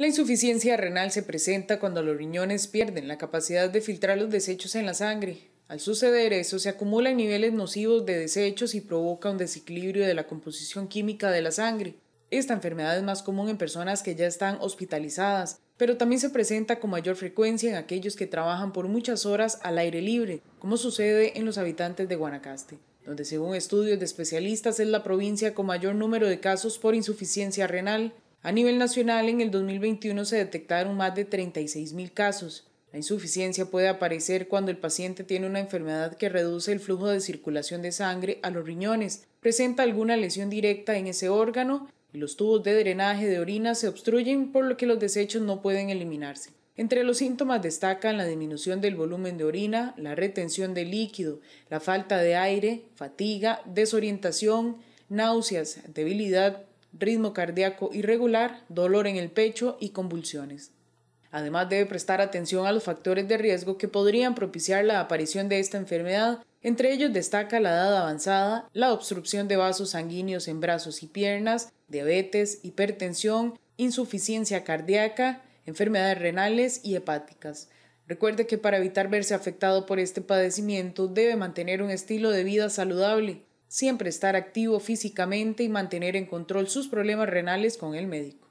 La insuficiencia renal se presenta cuando los riñones pierden la capacidad de filtrar los desechos en la sangre. Al suceder eso, se acumulan niveles nocivos de desechos y provoca un desequilibrio de la composición química de la sangre. Esta enfermedad es más común en personas que ya están hospitalizadas, pero también se presenta con mayor frecuencia en aquellos que trabajan por muchas horas al aire libre, como sucede en los habitantes de Guanacaste, donde según estudios de especialistas es la provincia con mayor número de casos por insuficiencia renal, a nivel nacional, en el 2021 se detectaron más de 36.000 casos. La insuficiencia puede aparecer cuando el paciente tiene una enfermedad que reduce el flujo de circulación de sangre a los riñones, presenta alguna lesión directa en ese órgano y los tubos de drenaje de orina se obstruyen por lo que los desechos no pueden eliminarse. Entre los síntomas destacan la disminución del volumen de orina, la retención de líquido, la falta de aire, fatiga, desorientación, náuseas, debilidad, ritmo cardíaco irregular, dolor en el pecho y convulsiones. Además debe prestar atención a los factores de riesgo que podrían propiciar la aparición de esta enfermedad, entre ellos destaca la edad avanzada, la obstrucción de vasos sanguíneos en brazos y piernas, diabetes, hipertensión, insuficiencia cardíaca, enfermedades renales y hepáticas. Recuerde que para evitar verse afectado por este padecimiento debe mantener un estilo de vida saludable, siempre estar activo físicamente y mantener en control sus problemas renales con el médico.